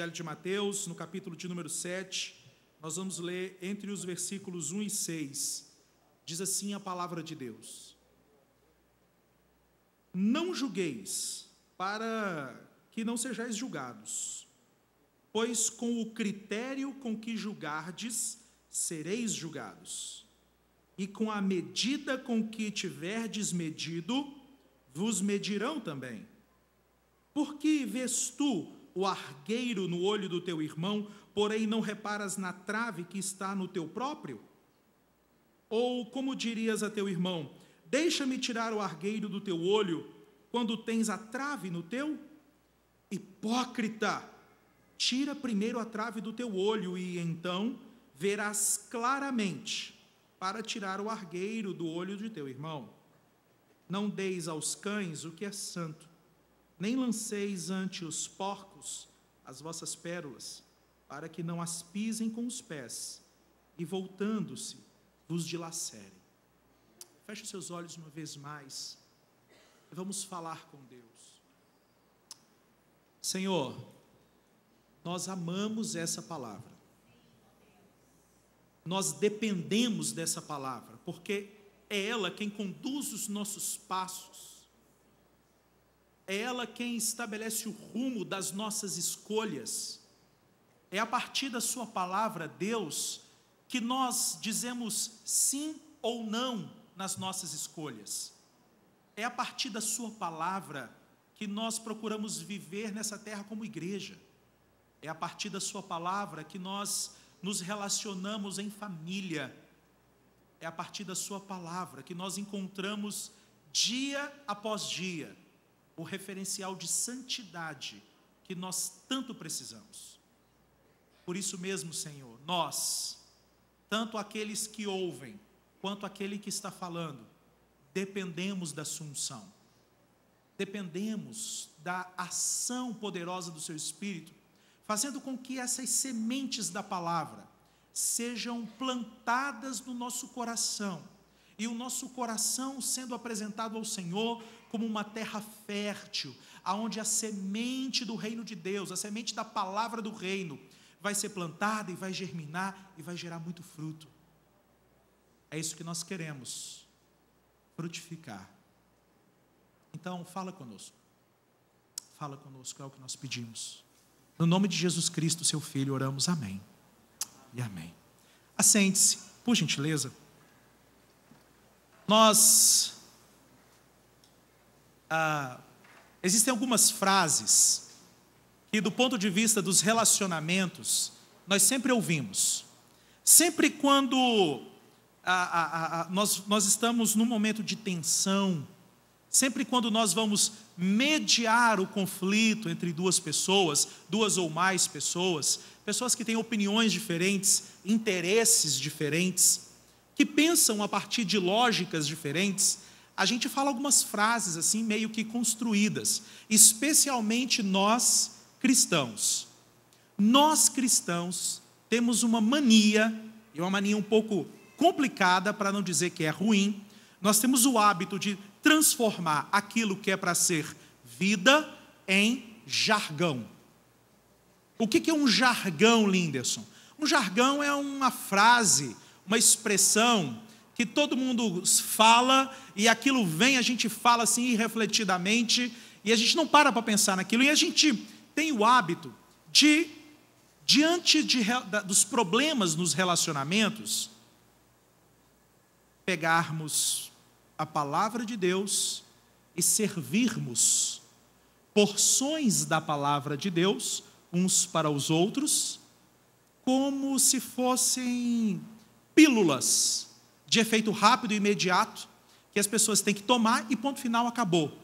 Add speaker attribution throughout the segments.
Speaker 1: Evangelho de Mateus, no capítulo de número 7, nós vamos ler entre os versículos 1 e 6. Diz assim a palavra de Deus: Não julgueis, para que não sejais julgados, pois com o critério com que julgardes, sereis julgados, e com a medida com que tiverdes medido, vos medirão também. Porque vês tu o argueiro no olho do teu irmão, porém não reparas na trave que está no teu próprio? Ou como dirias a teu irmão: Deixa-me tirar o argueiro do teu olho, quando tens a trave no teu? Hipócrita! Tira primeiro a trave do teu olho e então verás claramente para tirar o argueiro do olho de teu irmão. Não deis aos cães o que é santo nem lanceis ante os porcos as vossas pérolas, para que não as pisem com os pés, e voltando-se, vos dilacerem. Feche os seus olhos uma vez mais, e vamos falar com Deus. Senhor, nós amamos essa palavra, nós dependemos dessa palavra, porque é ela quem conduz os nossos passos é ela quem estabelece o rumo das nossas escolhas. É a partir da Sua palavra, Deus, que nós dizemos sim ou não nas nossas escolhas. É a partir da Sua palavra que nós procuramos viver nessa terra como igreja. É a partir da Sua palavra que nós nos relacionamos em família. É a partir da Sua palavra que nós encontramos dia após dia o referencial de santidade que nós tanto precisamos. Por isso mesmo, Senhor, nós, tanto aqueles que ouvem, quanto aquele que está falando, dependemos da assunção dependemos da ação poderosa do seu Espírito, fazendo com que essas sementes da palavra sejam plantadas no nosso coração e o nosso coração sendo apresentado ao Senhor como uma terra fértil, aonde a semente do reino de Deus, a semente da palavra do reino, vai ser plantada e vai germinar e vai gerar muito fruto. É isso que nós queremos, frutificar. Então, fala conosco. Fala conosco, é o que nós pedimos. No nome de Jesus Cristo, seu Filho, oramos. Amém. E amém. Assente-se, por gentileza. Nós. Ah, existem algumas frases que, do ponto de vista dos relacionamentos, nós sempre ouvimos. Sempre quando ah, ah, ah, nós, nós estamos num momento de tensão, sempre quando nós vamos mediar o conflito entre duas pessoas, duas ou mais pessoas, pessoas que têm opiniões diferentes, interesses diferentes, que pensam a partir de lógicas diferentes, a gente fala algumas frases assim meio que construídas, especialmente nós cristãos. Nós cristãos temos uma mania, e uma mania um pouco complicada para não dizer que é ruim. Nós temos o hábito de transformar aquilo que é para ser vida em jargão. O que é um jargão, Linderson? Um jargão é uma frase, uma expressão que todo mundo fala e aquilo vem, a gente fala assim irrefletidamente e a gente não para para pensar naquilo e a gente tem o hábito de diante de, da, dos problemas nos relacionamentos pegarmos a palavra de Deus e servirmos porções da palavra de Deus uns para os outros como se fossem pílulas de efeito rápido e imediato que as pessoas têm que tomar e ponto final acabou.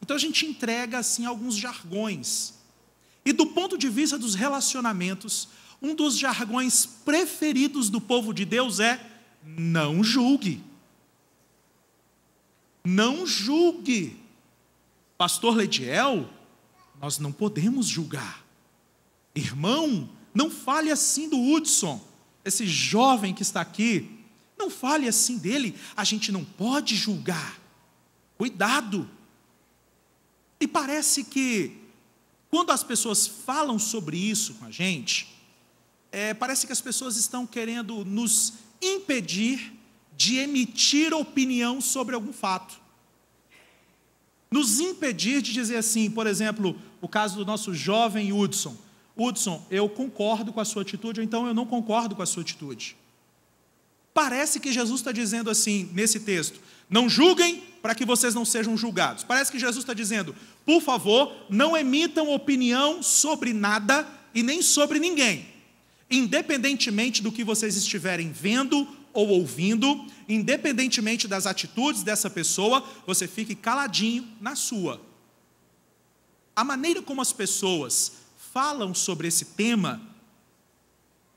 Speaker 1: Então a gente entrega assim alguns jargões. E do ponto de vista dos relacionamentos, um dos jargões preferidos do povo de Deus é não julgue. Não julgue. Pastor Lediel, nós não podemos julgar. Irmão, não fale assim do Hudson esse jovem que está aqui, não fale assim dele, a gente não pode julgar. Cuidado. E parece que quando as pessoas falam sobre isso com a gente, é, parece que as pessoas estão querendo nos impedir de emitir opinião sobre algum fato. Nos impedir de dizer assim, por exemplo, o caso do nosso jovem Hudson. Hudson, eu concordo com a sua atitude, ou então eu não concordo com a sua atitude. Parece que Jesus está dizendo assim nesse texto: não julguem para que vocês não sejam julgados. Parece que Jesus está dizendo: por favor, não emitam opinião sobre nada e nem sobre ninguém. Independentemente do que vocês estiverem vendo ou ouvindo, independentemente das atitudes dessa pessoa, você fique caladinho na sua. A maneira como as pessoas falam sobre esse tema,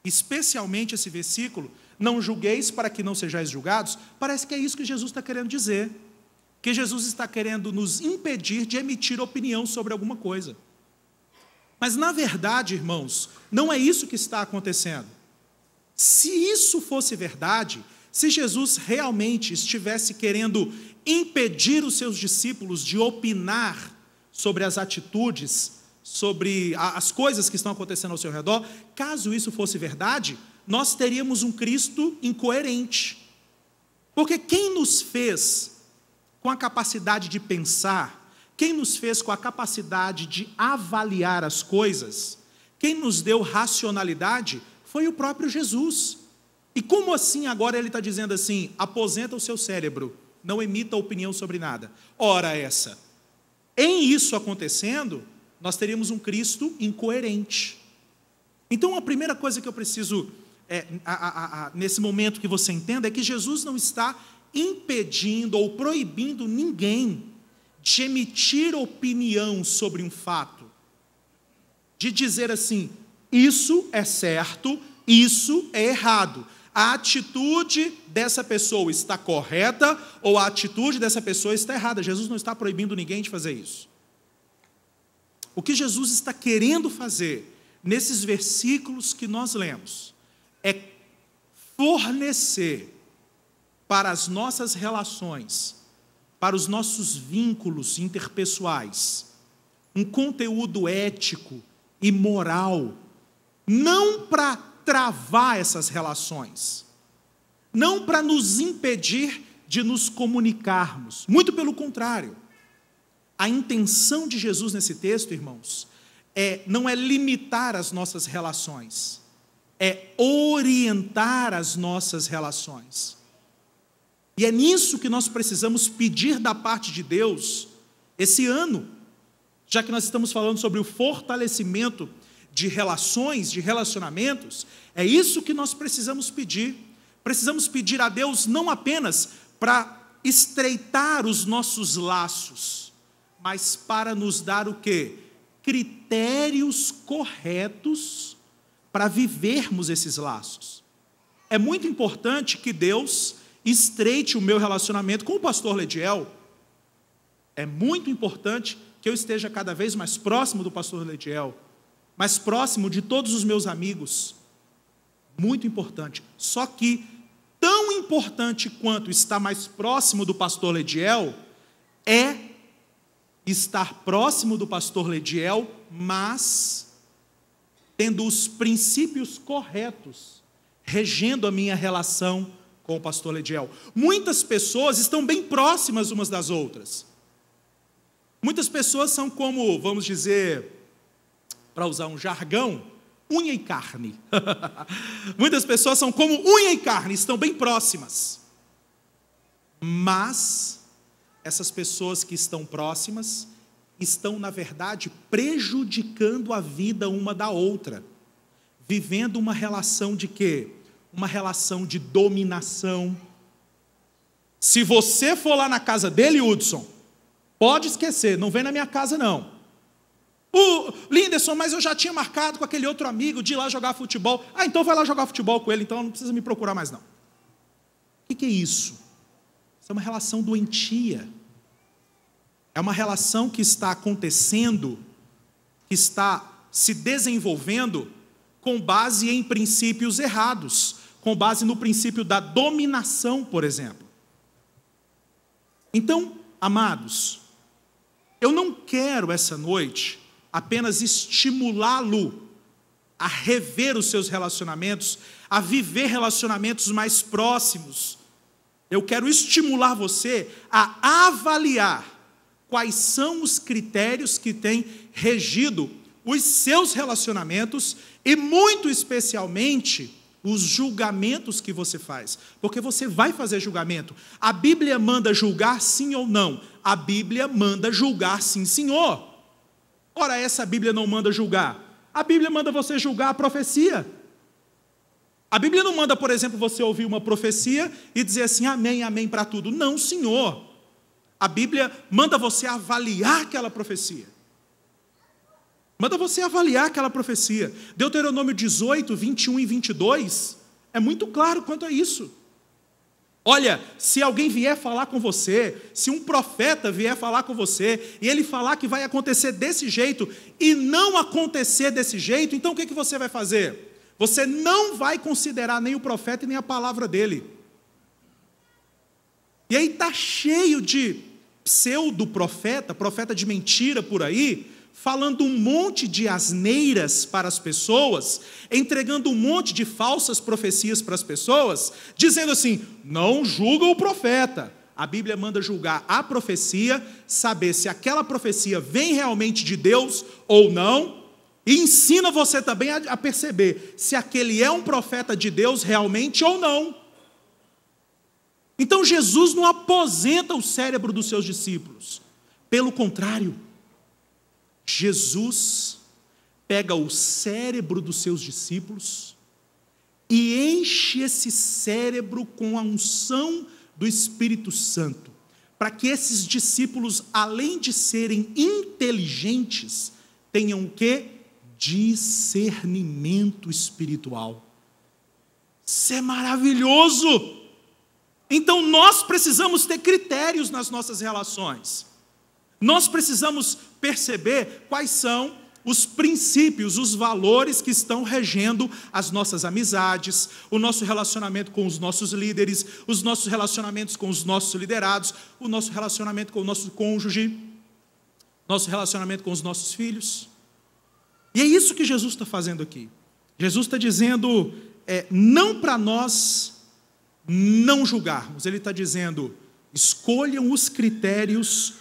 Speaker 1: especialmente esse versículo, não julgueis para que não sejais julgados, parece que é isso que Jesus está querendo dizer. Que Jesus está querendo nos impedir de emitir opinião sobre alguma coisa. Mas, na verdade, irmãos, não é isso que está acontecendo. Se isso fosse verdade, se Jesus realmente estivesse querendo impedir os seus discípulos de opinar sobre as atitudes sobre a, as coisas que estão acontecendo ao seu redor, caso isso fosse verdade, nós teríamos um Cristo incoerente. Porque quem nos fez com a capacidade de pensar, quem nos fez com a capacidade de avaliar as coisas, quem nos deu racionalidade foi o próprio Jesus. E como assim agora ele está dizendo assim: aposenta o seu cérebro, não emita opinião sobre nada? Ora, essa. Em isso acontecendo, nós teríamos um Cristo incoerente. Então, a primeira coisa que eu preciso, é, a, a, a, nesse momento que você entenda, é que Jesus não está impedindo ou proibindo ninguém de emitir opinião sobre um fato, de dizer assim: isso é certo, isso é errado. A atitude dessa pessoa está correta ou a atitude dessa pessoa está errada. Jesus não está proibindo ninguém de fazer isso. O que Jesus está querendo fazer nesses versículos que nós lemos é fornecer para as nossas relações, para os nossos vínculos interpessoais, um conteúdo ético e moral, não para travar essas relações, não para nos impedir de nos comunicarmos, muito pelo contrário, a intenção de Jesus nesse texto, irmãos, é não é limitar as nossas relações, é orientar as nossas relações. E é nisso que nós precisamos pedir da parte de Deus esse ano, já que nós estamos falando sobre o fortalecimento de relações, de relacionamentos, é isso que nós precisamos pedir. Precisamos pedir a Deus não apenas para estreitar os nossos laços, mas para nos dar o quê? Critérios corretos para vivermos esses laços. É muito importante que Deus estreite o meu relacionamento com o pastor Lediel. É muito importante que eu esteja cada vez mais próximo do pastor Lediel, mais próximo de todos os meus amigos. Muito importante. Só que, tão importante quanto estar mais próximo do pastor Lediel, é estar próximo do pastor Lediel, mas tendo os princípios corretos regendo a minha relação com o pastor Lediel. Muitas pessoas estão bem próximas umas das outras. Muitas pessoas são como, vamos dizer, para usar um jargão, unha e carne. Muitas pessoas são como unha e carne, estão bem próximas. Mas essas pessoas que estão próximas estão, na verdade, prejudicando a vida uma da outra, vivendo uma relação de quê? Uma relação de dominação. Se você for lá na casa dele, Hudson, pode esquecer, não vem na minha casa não. O Linderson, mas eu já tinha marcado com aquele outro amigo de ir lá jogar futebol. Ah, então vai lá jogar futebol com ele, então não precisa me procurar mais não. O que é isso? Isso é uma relação doentia. É uma relação que está acontecendo, que está se desenvolvendo com base em princípios errados, com base no princípio da dominação, por exemplo. Então, amados, eu não quero essa noite apenas estimulá-lo a rever os seus relacionamentos, a viver relacionamentos mais próximos, eu quero estimular você a avaliar quais são os critérios que têm regido os seus relacionamentos e, muito especialmente, os julgamentos que você faz, porque você vai fazer julgamento. A Bíblia manda julgar sim ou não. A Bíblia manda julgar sim, Senhor. Ora, essa Bíblia não manda julgar. A Bíblia manda você julgar a profecia. A Bíblia não manda, por exemplo, você ouvir uma profecia e dizer assim, amém, amém para tudo. Não, Senhor. A Bíblia manda você avaliar aquela profecia. Manda você avaliar aquela profecia. Deuteronômio 18, 21 e 22 é muito claro quanto a isso. Olha, se alguém vier falar com você, se um profeta vier falar com você, e ele falar que vai acontecer desse jeito, e não acontecer desse jeito, então o que, que você vai fazer? Você não vai considerar nem o profeta e nem a palavra dele. E aí está cheio de pseudo-profeta, profeta de mentira por aí, falando um monte de asneiras para as pessoas, entregando um monte de falsas profecias para as pessoas, dizendo assim: não julga o profeta. A Bíblia manda julgar a profecia, saber se aquela profecia vem realmente de Deus ou não, e ensina você também a, a perceber se aquele é um profeta de Deus realmente ou não. Então Jesus não aposenta o cérebro dos seus discípulos. Pelo contrário, Jesus pega o cérebro dos seus discípulos e enche esse cérebro com a unção do Espírito Santo, para que esses discípulos, além de serem inteligentes, tenham o quê? discernimento espiritual. Isso é maravilhoso! Então nós precisamos ter critérios nas nossas relações. Nós precisamos perceber quais são os princípios, os valores que estão regendo as nossas amizades, o nosso relacionamento com os nossos líderes, os nossos relacionamentos com os nossos liderados, o nosso relacionamento com o nosso cônjuge, nosso relacionamento com os nossos filhos. E é isso que Jesus está fazendo aqui. Jesus está dizendo, é, não para nós não julgarmos, ele está dizendo, escolham os critérios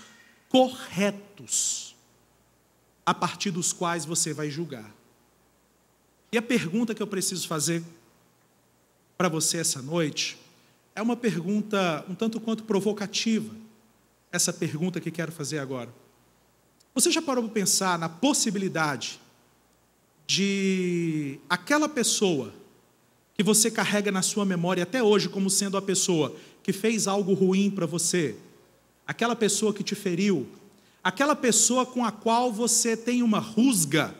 Speaker 1: corretos a partir dos quais você vai julgar. E a pergunta que eu preciso fazer para você essa noite é uma pergunta um tanto quanto provocativa, essa pergunta que quero fazer agora. Você já parou para pensar na possibilidade de aquela pessoa que você carrega na sua memória até hoje como sendo a pessoa que fez algo ruim para você, aquela pessoa que te feriu, aquela pessoa com a qual você tem uma rusga,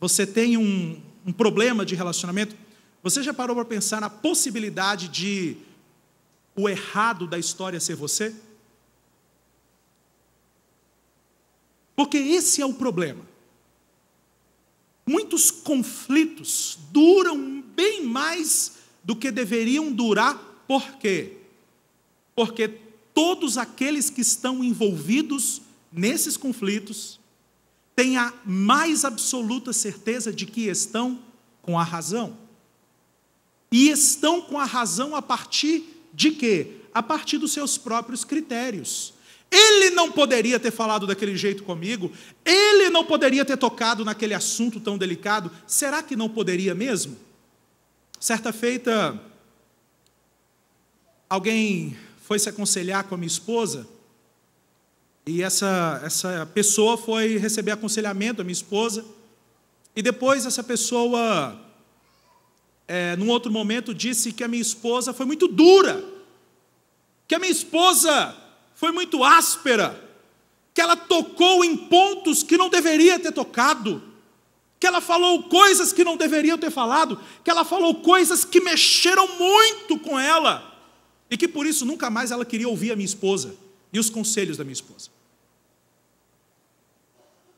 Speaker 1: você tem um, um problema de relacionamento, você já parou para pensar na possibilidade de o errado da história ser você? Porque esse é o problema. Muitos conflitos duram bem mais do que deveriam durar, por quê? Porque todos aqueles que estão envolvidos nesses conflitos têm a mais absoluta certeza de que estão com a razão. E estão com a razão a partir de quê? A partir dos seus próprios critérios ele não poderia ter falado daquele jeito comigo, ele não poderia ter tocado naquele assunto tão delicado, será que não poderia mesmo? Certa feita, alguém foi se aconselhar com a minha esposa, e essa, essa pessoa foi receber aconselhamento a minha esposa, e depois essa pessoa, é, num outro momento, disse que a minha esposa foi muito dura, que a minha esposa foi muito áspera, que ela tocou em pontos que não deveria ter tocado, que ela falou coisas que não deveriam ter falado, que ela falou coisas que mexeram muito com ela, e que por isso nunca mais ela queria ouvir a minha esposa e os conselhos da minha esposa.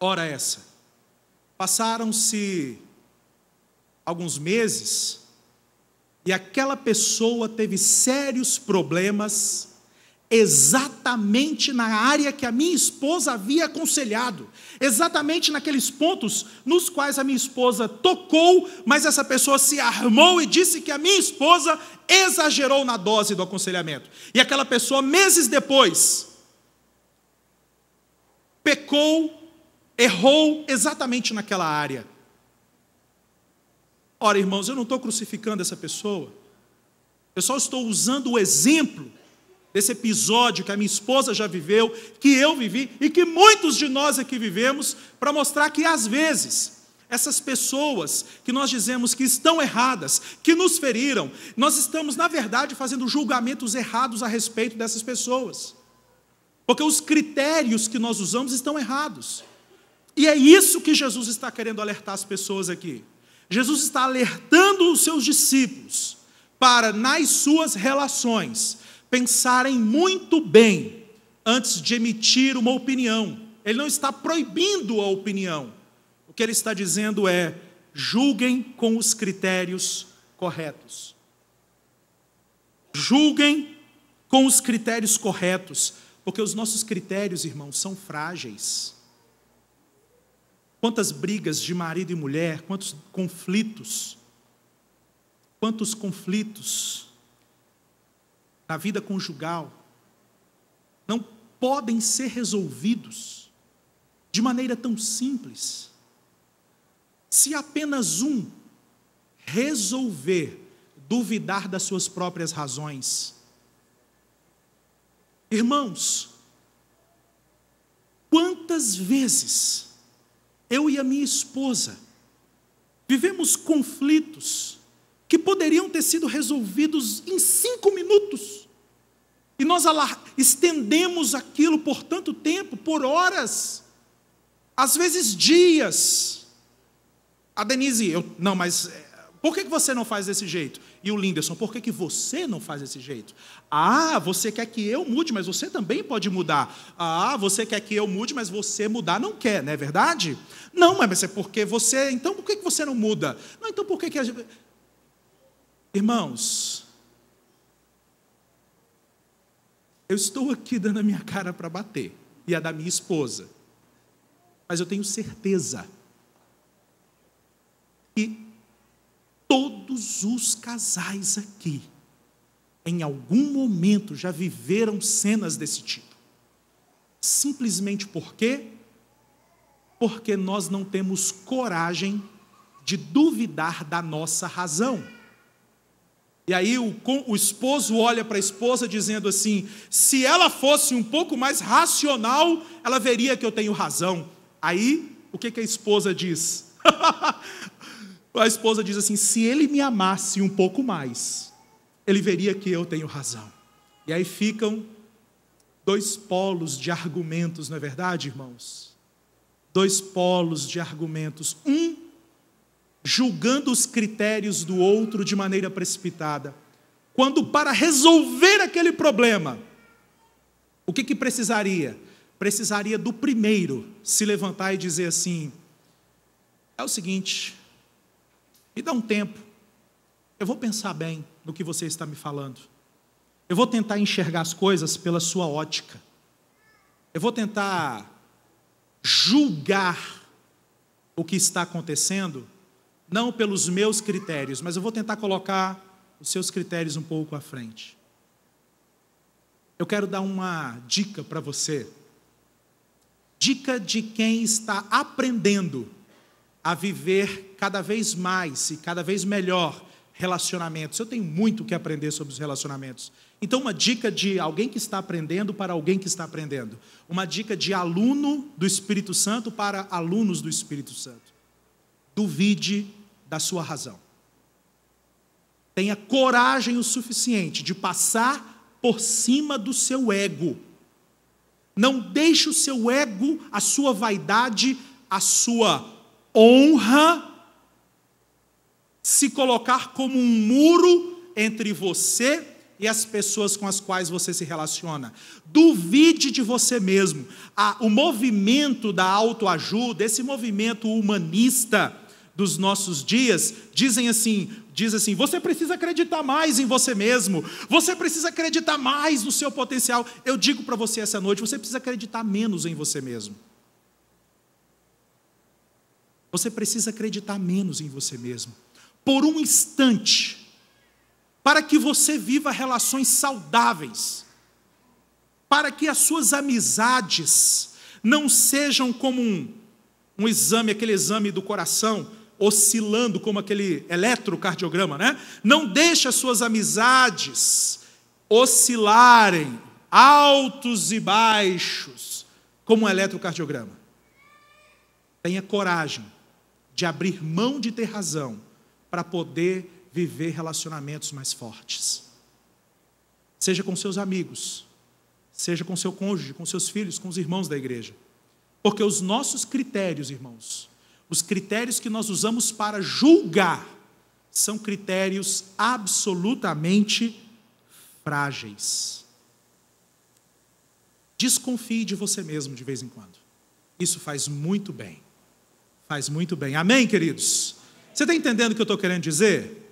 Speaker 1: Ora essa. Passaram-se alguns meses e aquela pessoa teve sérios problemas exatamente na área que a minha esposa havia aconselhado, exatamente naqueles pontos nos quais a minha esposa tocou, mas essa pessoa se armou e disse que a minha esposa exagerou na dose do aconselhamento. E aquela pessoa, meses depois, pecou, errou exatamente naquela área. Ora, irmãos, eu não estou crucificando essa pessoa, eu só estou usando o exemplo desse episódio que a minha esposa já viveu, que eu vivi e que muitos de nós aqui vivemos, para mostrar que às vezes essas pessoas que nós dizemos que estão erradas, que nos feriram, nós estamos, na verdade, fazendo julgamentos errados a respeito dessas pessoas. Porque os critérios que nós usamos estão errados. E é isso que Jesus está querendo alertar as pessoas aqui. Jesus está alertando os seus discípulos para, nas suas relações, pensarem muito bem antes de emitir uma opinião. Ele não está proibindo a opinião. O que ele está dizendo é: julguem com os critérios corretos. Julguem com os critérios corretos, porque os nossos critérios, irmãos, são frágeis. Quantas brigas de marido e mulher, quantos conflitos, quantos conflitos na vida conjugal, não podem ser resolvidos de maneira tão simples. Se apenas um resolver duvidar das suas próprias razões, irmãos, quantas vezes eu e a minha esposa vivemos conflitos que poderiam ter sido resolvidos em cinco minutos. E nós estendemos aquilo por tanto tempo, por horas, às vezes dias. A Denise, eu, não, mas eh, por que você não faz desse jeito? E o Linderson, por que você não faz desse jeito? Ah, você quer que eu mude, mas você também pode mudar. Ah, você quer que eu mude, mas você mudar não quer, não é verdade? Não, mas é porque você. Então por que você não muda? Não, então por que. que a... Irmãos, Eu estou aqui dando a minha cara para bater e a da minha esposa. Mas eu tenho certeza que todos os casais aqui, em algum momento, já viveram cenas desse tipo. Simplesmente por quê? Porque nós não temos coragem de duvidar da nossa razão. E aí o, o esposo olha para a esposa dizendo assim: se ela fosse um pouco mais racional, ela veria que eu tenho razão. Aí o que, que a esposa diz? a esposa diz assim: se ele me amasse um pouco mais, ele veria que eu tenho razão. E aí ficam dois polos de argumentos, não é verdade, irmãos? Dois polos de argumentos. Um julgando os critérios do outro de maneira precipitada. Quando para resolver aquele problema, o que, que precisaria? Precisaria do primeiro se levantar e dizer assim: é o seguinte, me dá um tempo, eu vou pensar bem no que você está me falando, eu vou tentar enxergar as coisas pela sua ótica, eu vou tentar julgar o que está acontecendo não pelos meus critérios, mas eu vou tentar colocar os seus critérios um pouco à frente. Eu quero dar uma dica para você. Dica de quem está aprendendo a viver cada vez mais e cada vez melhor relacionamentos. Eu tenho muito que aprender sobre os relacionamentos. Então, uma dica de alguém que está aprendendo para alguém que está aprendendo. Uma dica de aluno do Espírito Santo para alunos do Espírito Santo. Duvide da sua razão. Tenha coragem o suficiente de passar por cima do seu ego. Não deixe o seu ego, a sua vaidade, a sua honra se colocar como um muro entre você e as pessoas com as quais você se relaciona. Duvide de você mesmo. o movimento da autoajuda, esse movimento humanista, dos nossos dias dizem assim, diz assim: você precisa acreditar mais em você mesmo, você precisa acreditar mais no seu potencial. Eu digo para você essa noite, você precisa acreditar menos em você mesmo. Você precisa acreditar menos em você mesmo. Por um instante, para que você viva relações saudáveis, para que as suas amizades não sejam como um, um exame, aquele exame do coração, oscilando como aquele eletrocardiograma, né? Não deixe as suas amizades oscilarem altos e baixos como um eletrocardiograma. Tenha coragem de abrir mão de ter razão para poder viver relacionamentos mais fortes. Seja com seus amigos, seja com seu cônjuge, com seus filhos, com os irmãos da igreja. Porque os nossos critérios, irmãos, os critérios que nós usamos para julgar são critérios absolutamente frágeis. Desconfie de você mesmo de vez em quando. Isso faz muito bem. Faz muito bem. Amém, queridos? Você está entendendo o que eu estou querendo dizer?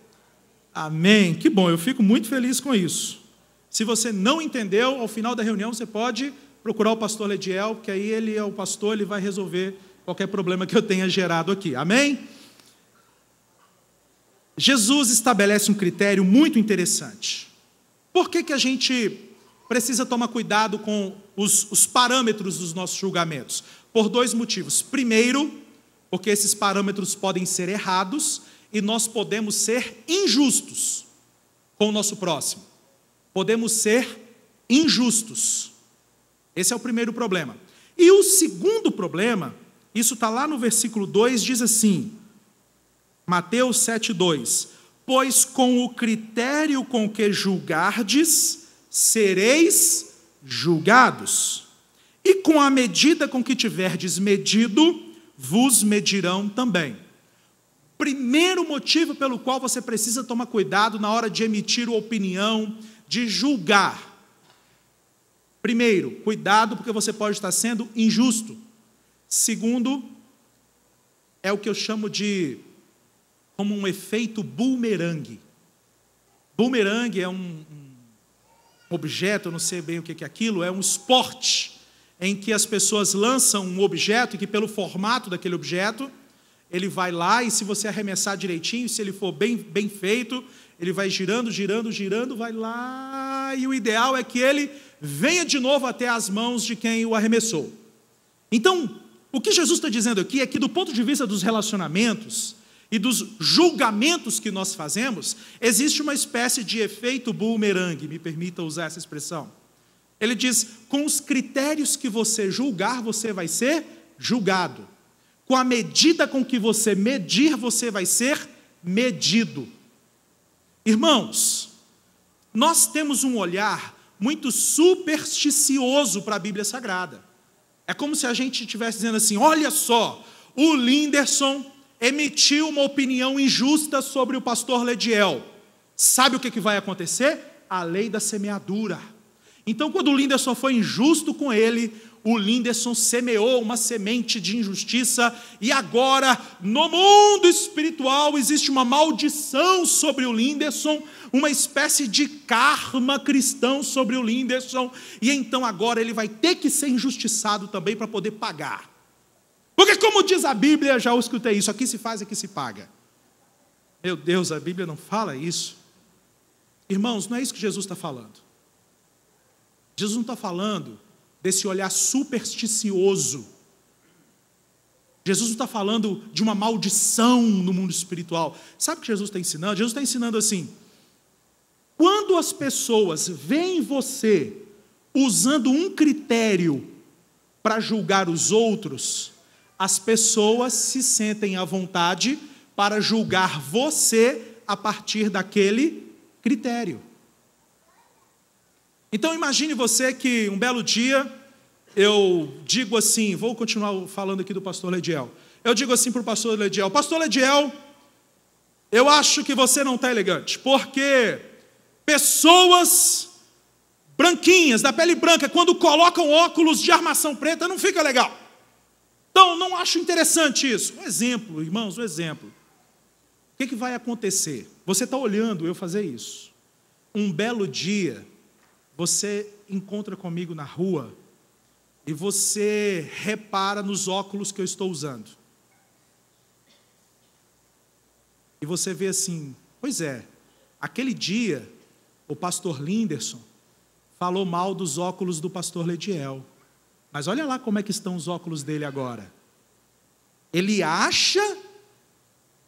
Speaker 1: Amém. Que bom, eu fico muito feliz com isso. Se você não entendeu, ao final da reunião você pode procurar o pastor Lediel, que aí ele é o pastor, ele vai resolver qualquer problema que eu tenha gerado aqui. Amém? Jesus estabelece um critério muito interessante. Por que, que a gente precisa tomar cuidado com os, os parâmetros dos nossos julgamentos? Por dois motivos. Primeiro, porque esses parâmetros podem ser errados e nós podemos ser injustos com o nosso próximo. Podemos ser injustos. Esse é o primeiro problema. E o segundo problema isso está lá no versículo 2, diz assim, Mateus 7, 2: Pois com o critério com que julgardes, sereis julgados, e com a medida com que tiverdes medido, vos medirão também. Primeiro motivo pelo qual você precisa tomar cuidado na hora de emitir opinião, de julgar. Primeiro, cuidado porque você pode estar sendo injusto. Segundo, é o que eu chamo de como um efeito bumerangue. Bumerangue é um, um objeto, eu não sei bem o que é aquilo, é um esporte em que as pessoas lançam um objeto e que pelo formato daquele objeto, ele vai lá e se você arremessar direitinho, se ele for bem, bem feito, ele vai girando, girando, girando, vai lá e o ideal é que ele venha de novo até as mãos de quem o arremessou. Então, o que Jesus está dizendo aqui é que, do ponto de vista dos relacionamentos e dos julgamentos que nós fazemos, existe uma espécie de efeito boomerang, me permita usar essa expressão. Ele diz: com os critérios que você julgar, você vai ser julgado. Com a medida com que você medir, você vai ser medido. Irmãos, nós temos um olhar muito supersticioso para a Bíblia Sagrada. É como se a gente estivesse dizendo assim: olha só, o Linderson emitiu uma opinião injusta sobre o pastor Lediel. Sabe o que, que vai acontecer? A lei da semeadura. Então, quando o Linderson foi injusto com ele, o Linderson semeou uma semente de injustiça, e agora, no mundo espiritual, existe uma maldição sobre o Linderson, uma espécie de karma cristão sobre o Linderson, e então agora ele vai ter que ser injustiçado também para poder pagar. Porque, como diz a Bíblia, já escutei é isso: aqui se faz, aqui se paga. Meu Deus, a Bíblia não fala isso. Irmãos, não é isso que Jesus está falando. Jesus não está falando desse olhar supersticioso. Jesus não está falando de uma maldição no mundo espiritual. Sabe o que Jesus está ensinando? Jesus está ensinando assim: quando as pessoas veem você usando um critério para julgar os outros, as pessoas se sentem à vontade para julgar você a partir daquele critério. Então imagine você que um belo dia eu digo assim, vou continuar falando aqui do pastor Lediel. Eu digo assim para o pastor Lediel: Pastor Lediel, eu acho que você não está elegante, porque pessoas branquinhas, da pele branca, quando colocam óculos de armação preta, não fica legal. Então, não acho interessante isso. Um exemplo, irmãos, um exemplo. O que, que vai acontecer? Você está olhando eu fazer isso. Um belo dia, você encontra comigo na rua e você repara nos óculos que eu estou usando. E você vê assim: pois é, aquele dia o pastor Linderson falou mal dos óculos do pastor Lediel. Mas olha lá como é que estão os óculos dele agora. Ele acha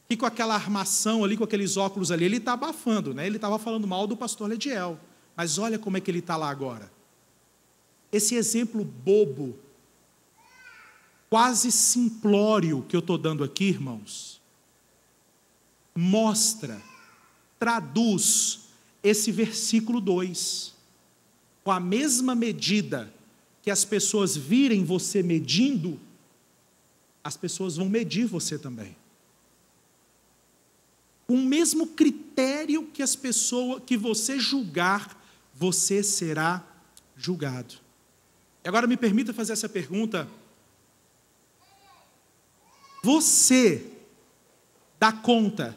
Speaker 1: que com aquela armação ali, com aqueles óculos ali, ele está abafando, né? Ele estava falando mal do pastor Lediel. Mas olha como é que ele está lá agora. Esse exemplo bobo, quase simplório que eu estou dando aqui, irmãos, mostra, traduz esse versículo 2. Com a mesma medida que as pessoas virem você medindo, as pessoas vão medir você também. Com o mesmo critério que as pessoas que você julgar você será julgado. E agora me permita fazer essa pergunta. Você dá conta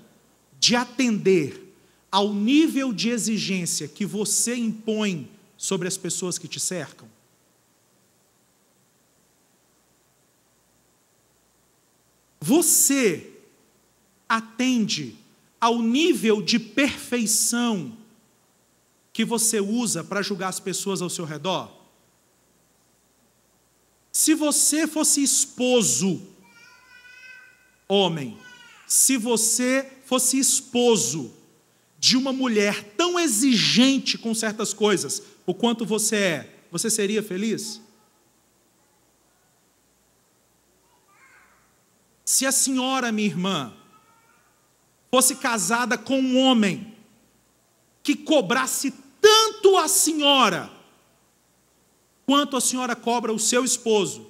Speaker 1: de atender ao nível de exigência que você impõe sobre as pessoas que te cercam? Você atende ao nível de perfeição que você usa para julgar as pessoas ao seu redor? Se você fosse esposo, homem, se você fosse esposo de uma mulher tão exigente com certas coisas, o quanto você é, você seria feliz? Se a senhora, minha irmã, fosse casada com um homem que cobrasse tanto a senhora quanto a senhora cobra o seu esposo,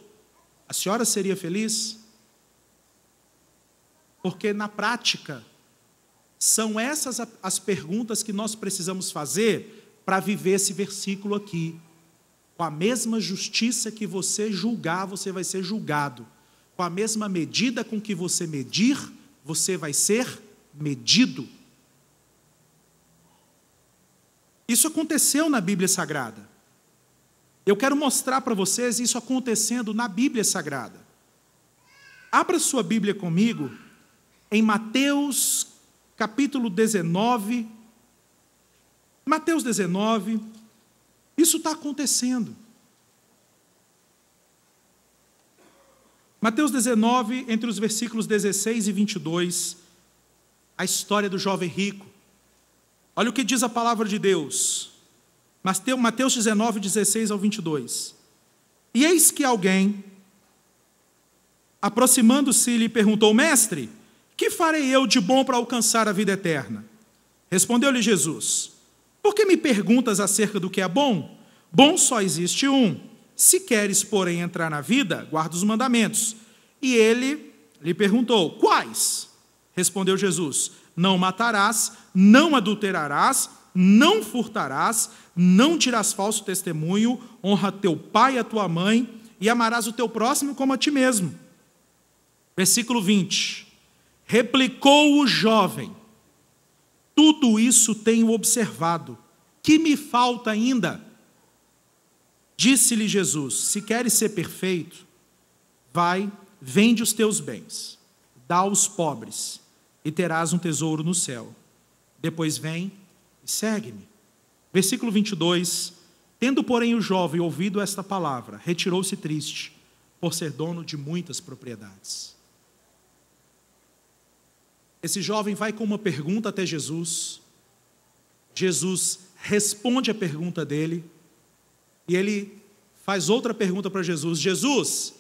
Speaker 1: a senhora seria feliz? Porque na prática, são essas as perguntas que nós precisamos fazer para viver esse versículo aqui. Com a mesma justiça que você julgar, você vai ser julgado. Com a mesma medida com que você medir, você vai ser medido. Isso aconteceu na Bíblia Sagrada. Eu quero mostrar para vocês isso acontecendo na Bíblia Sagrada. Abra sua Bíblia comigo em Mateus capítulo 19. Mateus 19. Isso está acontecendo. Mateus 19, entre os versículos 16 e 22, a história do jovem rico. Olha o que diz a palavra de Deus. Mateus 19, 16 ao 22. E eis que alguém, aproximando-se, lhe perguntou: Mestre, que farei eu de bom para alcançar a vida eterna? Respondeu-lhe Jesus: Por que me perguntas acerca do que é bom? Bom só existe um. Se queres, porém, entrar na vida, guarda os mandamentos. E ele lhe perguntou: Quais? Respondeu Jesus: Não matarás não adulterarás, não furtarás, não tirarás falso testemunho, honra teu pai e a tua mãe, e amarás o teu próximo como a ti mesmo. Versículo 20. Replicou o jovem: Tudo isso tenho observado, que me falta ainda? Disse-lhe Jesus: Se queres ser perfeito, vai, vende os teus bens, dá aos pobres, e terás um tesouro no céu depois vem e segue-me. Versículo 22. Tendo, porém, o jovem ouvido esta palavra, retirou-se triste, por ser dono de muitas propriedades. Esse jovem vai com uma pergunta até Jesus. Jesus responde a pergunta dele. E ele faz outra pergunta para Jesus: Jesus,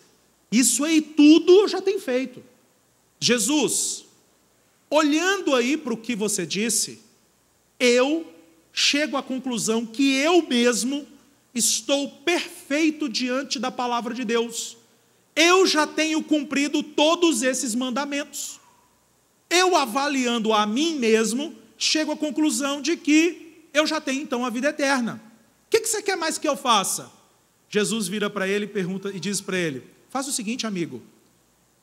Speaker 1: isso aí tudo eu já tenho feito. Jesus, Olhando aí para o que você disse, eu chego à conclusão que eu mesmo estou perfeito diante da palavra de Deus. Eu já tenho cumprido todos esses mandamentos. Eu avaliando a mim mesmo, chego à conclusão de que eu já tenho então a vida eterna. O que, você quer mais que eu faça? Jesus vira para ele pergunta e diz para ele: Faz o seguinte, amigo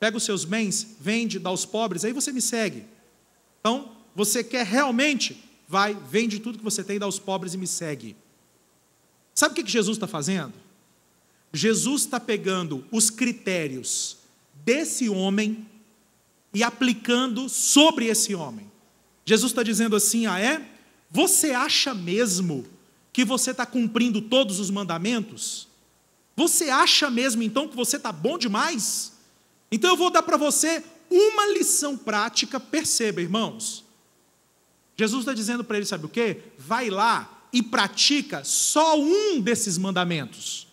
Speaker 1: pega os seus bens, vende, dá aos pobres, aí você me segue. Então, você quer realmente? Vai, vende tudo que você tem, dá aos pobres e me segue. Sabe o que, que Jesus está fazendo? Jesus está pegando os critérios desse homem e aplicando sobre esse homem. Jesus está dizendo assim: ah, é? Você acha mesmo que você está cumprindo todos os mandamentos? Você acha mesmo então que você está bom demais? Então eu vou dar para você uma lição prática, perceba, irmãos. Jesus está dizendo para ele, sabe o que? Vai lá e pratica só um desses mandamentos.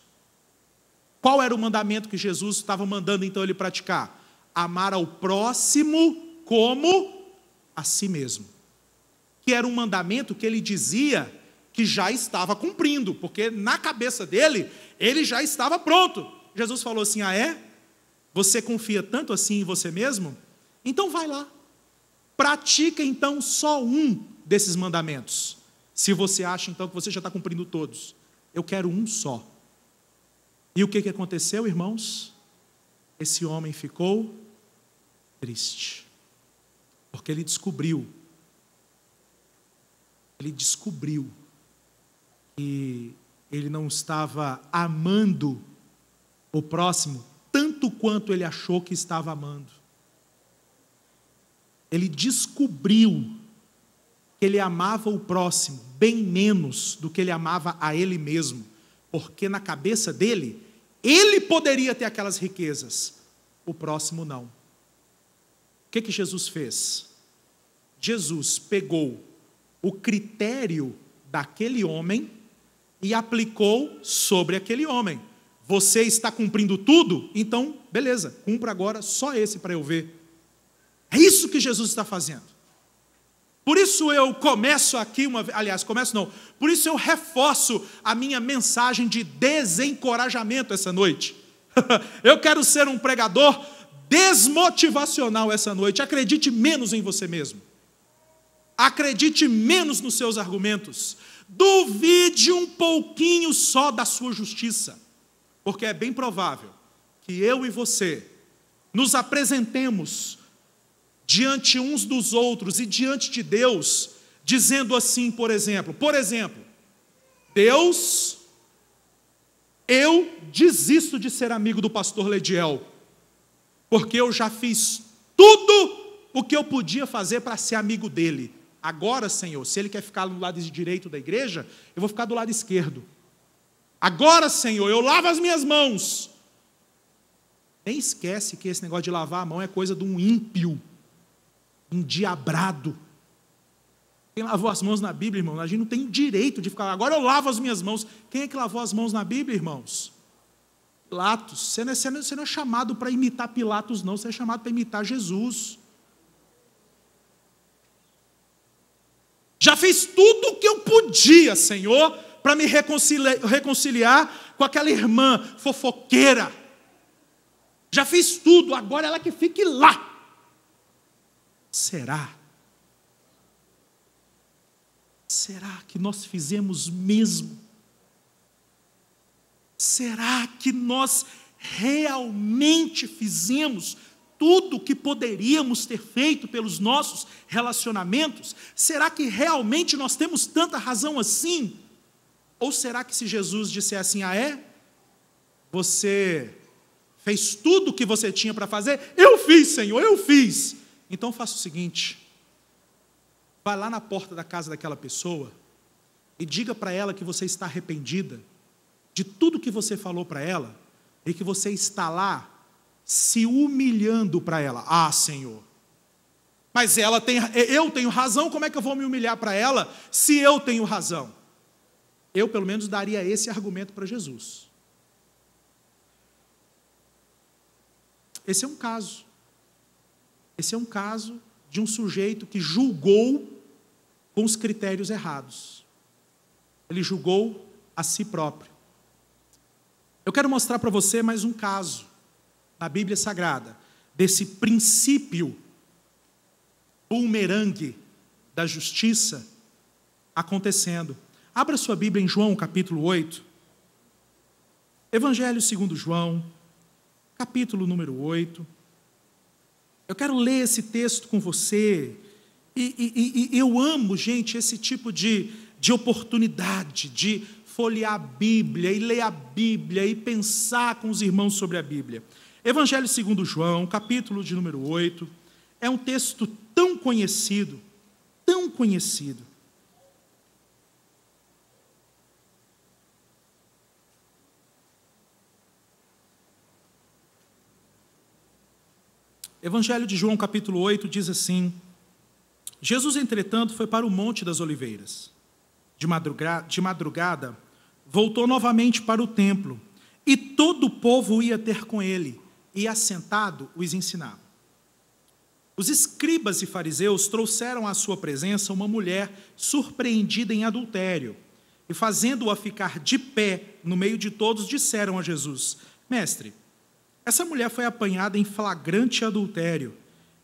Speaker 1: Qual era o mandamento que Jesus estava mandando então ele praticar? Amar ao próximo como a si mesmo. Que era um mandamento que ele dizia que já estava cumprindo, porque na cabeça dele, ele já estava pronto. Jesus falou assim: Ah, é? Você confia tanto assim em você mesmo? Então vai lá. Pratica então só um desses mandamentos. Se você acha então que você já está cumprindo todos. Eu quero um só. E o que, que aconteceu, irmãos? Esse homem ficou triste. Porque ele descobriu. Ele descobriu que ele não estava amando o próximo tanto quanto ele achou que estava amando. Ele descobriu que ele amava o próximo bem menos do que ele amava a ele mesmo, porque na cabeça dele, ele poderia ter aquelas riquezas, o próximo não. O que, que Jesus fez? Jesus pegou o critério daquele homem e aplicou sobre aquele homem você está cumprindo tudo, então, beleza, cumpra agora só esse para eu ver. É isso que Jesus está fazendo. Por isso eu começo aqui, uma, aliás, começo não, por isso eu reforço a minha mensagem de desencorajamento essa noite. eu quero ser um pregador desmotivacional essa noite. Acredite menos em você mesmo. Acredite menos nos seus argumentos. Duvide um pouquinho só da sua justiça porque é bem provável que eu e você nos apresentemos diante uns dos outros e diante de Deus, dizendo assim, por exemplo, por exemplo, Deus, eu desisto de ser amigo do pastor Lediel, porque eu já fiz tudo o que eu podia fazer para ser amigo dele. Agora, Senhor, se ele quer ficar do lado direito da igreja, eu vou ficar do lado esquerdo. Agora, Senhor, eu lavo as minhas mãos. Nem esquece que esse negócio de lavar a mão é coisa de um ímpio, um diabrado. Quem lavou as mãos na Bíblia, irmão? A gente não tem direito de ficar. Agora eu lavo as minhas mãos. Quem é que lavou as mãos na Bíblia, irmãos? Pilatos. É, você não, é, você não é chamado para imitar Pilatos, não. Você é chamado para imitar Jesus. Já fiz tudo o que eu podia, Senhor para me reconciliar, reconciliar com aquela irmã fofoqueira. Já fiz tudo, agora ela que fique lá. Será? Será que nós fizemos mesmo? Será que nós realmente fizemos tudo o que poderíamos ter feito pelos nossos relacionamentos? Será que realmente nós temos tanta razão assim? Ou será que se Jesus disser assim, ah é? Você fez tudo o que você tinha para fazer? Eu fiz, Senhor, eu fiz. Então faça o seguinte: vá lá na porta da casa daquela pessoa e diga para ela que você está arrependida de tudo que você falou para ela e que você está lá se humilhando para ela. Ah, Senhor. Mas ela tem eu tenho razão, como é que eu vou me humilhar para ela se eu tenho razão? Eu, pelo menos, daria esse argumento para Jesus. Esse é um caso. Esse é um caso de um sujeito que julgou com os critérios errados. Ele julgou a si próprio. Eu quero mostrar para você mais um caso na Bíblia Sagrada desse princípio bumerangue da justiça acontecendo Abra sua Bíblia em João capítulo 8. Evangelho segundo João, capítulo número 8. Eu quero ler esse texto com você. E, e, e, eu amo, gente, esse tipo de, de oportunidade de folhear a Bíblia e ler a Bíblia e pensar com os irmãos sobre a Bíblia. Evangelho segundo João, capítulo de número 8, é um texto tão conhecido, tão conhecido, Evangelho de João, capítulo 8, diz assim: Jesus, entretanto, foi para o Monte das Oliveiras. De, madruga de madrugada, voltou novamente para o templo, e todo o povo ia ter com ele, e assentado os ensinava. Os escribas e fariseus trouxeram à sua presença uma mulher surpreendida em adultério, e fazendo-a ficar de pé no meio de todos, disseram a Jesus: Mestre, essa mulher foi apanhada em flagrante adultério,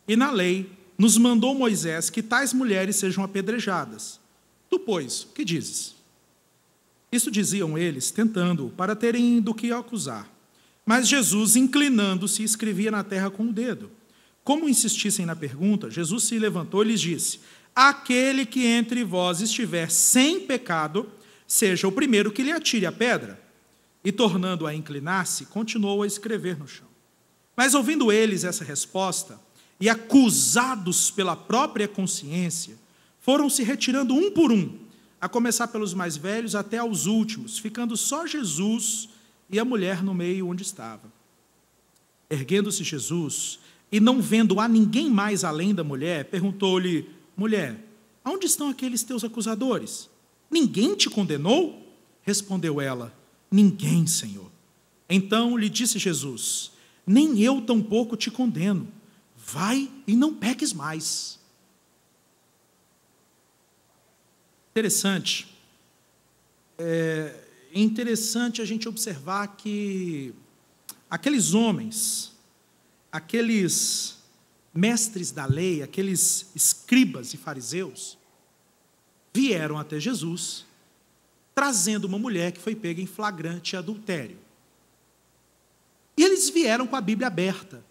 Speaker 1: e na lei nos mandou Moisés que tais mulheres sejam apedrejadas. Tu, pois, que dizes? Isso diziam eles, tentando-o, para terem do que acusar. Mas Jesus, inclinando-se, escrevia na terra com o dedo. Como insistissem na pergunta, Jesus se levantou e lhes disse: Aquele que entre vós estiver sem pecado, seja o primeiro que lhe atire a pedra. E tornando a inclinar-se, continuou a escrever no chão. Mas ouvindo eles essa resposta, e acusados pela própria consciência, foram se retirando um por um, a começar pelos mais velhos até aos últimos, ficando só Jesus e a mulher no meio onde estava. Erguendo-se Jesus, e não vendo a ninguém mais além da mulher, perguntou-lhe: Mulher, aonde estão aqueles teus acusadores? Ninguém te condenou? Respondeu ela: Ninguém, Senhor. Então lhe disse Jesus: Nem eu tampouco te condeno. Vai e não peques mais. Interessante. É, é interessante a gente observar que aqueles homens, aqueles mestres da lei, aqueles escribas e fariseus, vieram até Jesus trazendo uma mulher que foi pega em flagrante adultério. E eles vieram com a Bíblia aberta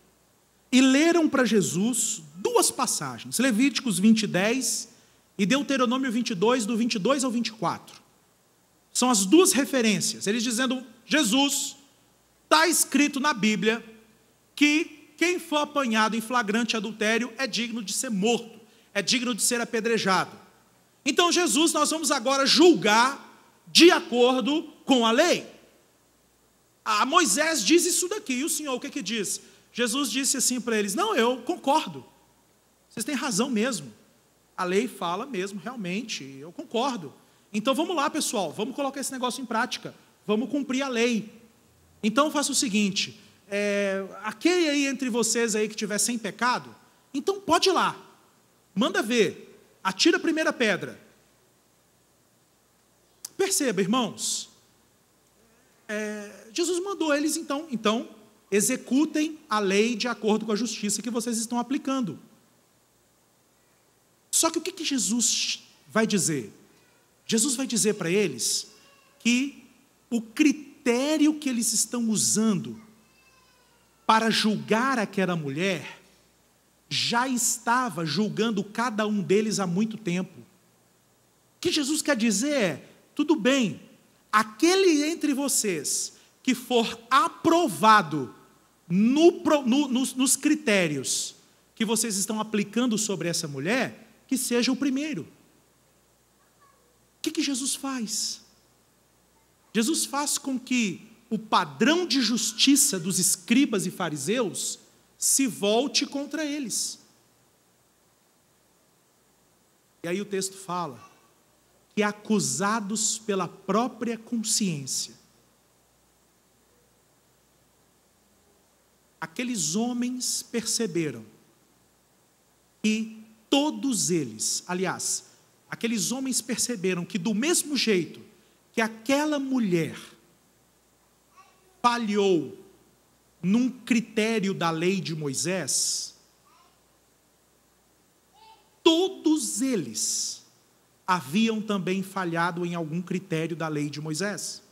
Speaker 1: e leram para Jesus duas passagens, Levíticos 20, 10 e Deuteronômio 22, do 22 ao 24. São as duas referências, eles dizendo: Jesus, está escrito na Bíblia que quem for apanhado em flagrante adultério é digno de ser morto, é digno de ser apedrejado. Então, Jesus, nós vamos agora julgar de acordo com a lei. Ah, Moisés diz isso daqui, e o Senhor o que, que diz? Jesus disse assim para eles: Não, eu concordo, vocês têm razão mesmo. A lei fala mesmo, realmente, eu concordo. Então vamos lá, pessoal, vamos colocar esse negócio em prática, vamos cumprir a lei. Então faça o seguinte: é, aquele aí entre vocês aí que tiver sem pecado, então pode ir lá, manda ver, atira a primeira pedra. Perceba, irmãos, é, Jesus mandou eles então, então, executem a lei de acordo com a justiça que vocês estão aplicando. Só que o que, que Jesus vai dizer? Jesus vai dizer para eles que o critério que eles estão usando para julgar aquela mulher já estava julgando cada um deles há muito tempo. O que Jesus quer dizer é: tudo bem, aquele entre vocês que for aprovado no, no, nos, nos critérios que vocês estão aplicando sobre essa mulher, que seja o primeiro. O que, que Jesus faz? Jesus faz com que o padrão de justiça dos escribas e fariseus se volte contra eles. E aí o texto fala que acusados pela própria consciência. Aqueles homens perceberam que todos eles, aliás, aqueles homens perceberam que, do mesmo jeito que aquela mulher falhou num critério da lei de Moisés, todos eles haviam também falhado em algum critério da lei de Moisés.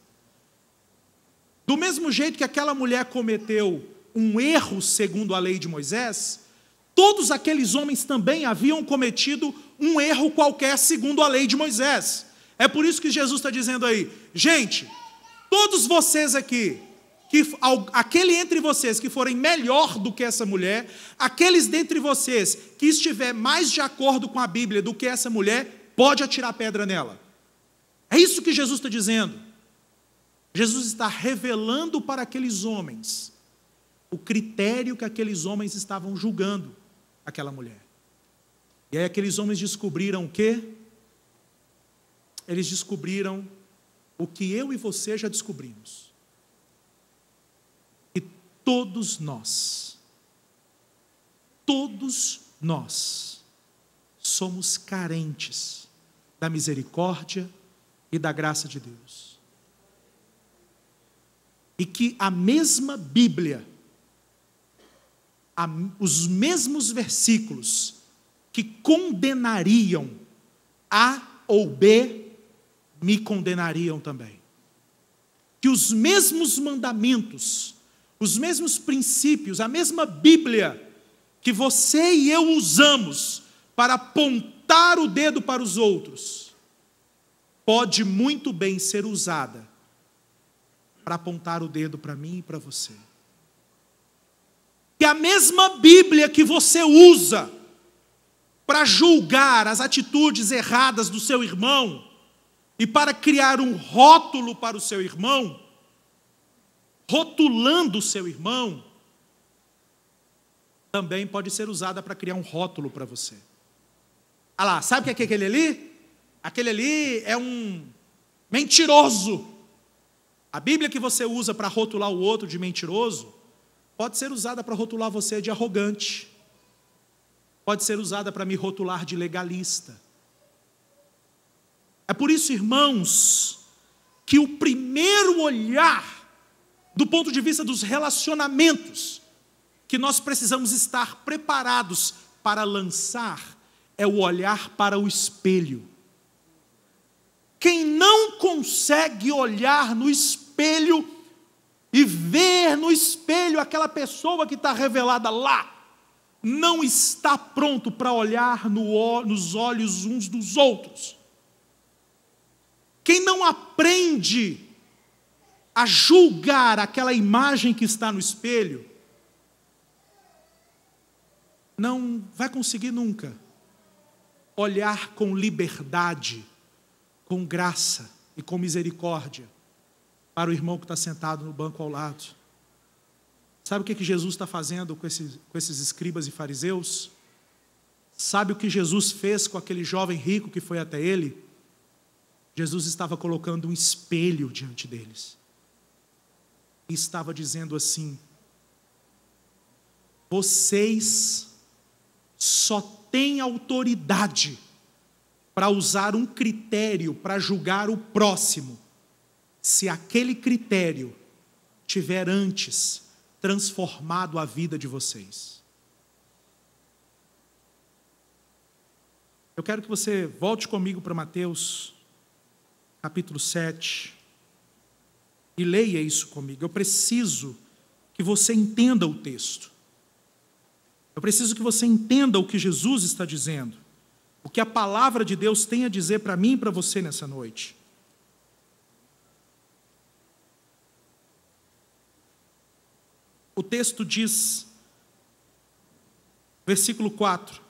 Speaker 1: Do mesmo jeito que aquela mulher cometeu um erro segundo a lei de Moisés, todos aqueles homens também haviam cometido um erro qualquer segundo a lei de Moisés. É por isso que Jesus está dizendo aí, gente, todos vocês aqui, que aquele entre vocês que forem melhor do que essa mulher, aqueles dentre vocês que estiver mais de acordo com a Bíblia do que essa mulher, pode atirar pedra nela. É isso que Jesus está dizendo. Jesus está revelando para aqueles homens o critério que aqueles homens estavam julgando aquela mulher. E aí aqueles homens descobriram o quê? Eles descobriram o que eu e você já descobrimos. Que todos nós, todos nós somos carentes da misericórdia e da graça de Deus. E que a mesma Bíblia, a, os mesmos versículos que condenariam A ou B, me condenariam também. Que os mesmos mandamentos, os mesmos princípios, a mesma Bíblia que você e eu usamos para apontar apontar o dedo para os outros pode muito bem ser usada para apontar o dedo para mim e para você. Que a mesma Bíblia que você usa para julgar as atitudes erradas do seu irmão e para criar um rótulo para o seu irmão, rotulando o seu irmão, também pode ser usada para criar um rótulo para você. Ah lá, sabe o que é aquele ali? Aquele ali é um mentiroso. A Bíblia que você usa para rotular o outro de mentiroso pode ser usada para rotular você de arrogante. Pode ser usada para me rotular de legalista. É por isso, irmãos, que o primeiro olhar, do ponto de vista dos relacionamentos, que nós precisamos estar preparados para lançar é o olhar para o espelho. Quem não consegue olhar no espelho e ver no espelho aquela pessoa que está revelada lá, não está pronto para olhar no, nos olhos uns dos outros. Quem não aprende a julgar aquela imagem que está no espelho, não vai conseguir nunca olhar com liberdade, com graça e com misericórdia para o irmão que está sentado no banco ao lado. Sabe o que, é que Jesus está fazendo com esses, com esses escribas e fariseus? Sabe o que Jesus fez com aquele jovem rico que foi até ele? Jesus estava colocando um espelho diante deles. E estava dizendo assim: Vocês só tem autoridade para usar um critério para julgar o próximo, se aquele critério tiver antes transformado a vida de vocês. Eu quero que você volte comigo para Mateus, capítulo 7, e leia isso comigo. Eu preciso que você entenda o texto. Eu preciso que você entenda o que Jesus está dizendo, o que a palavra de Deus tem a dizer para mim e para você nessa noite. O texto diz, versículo 4: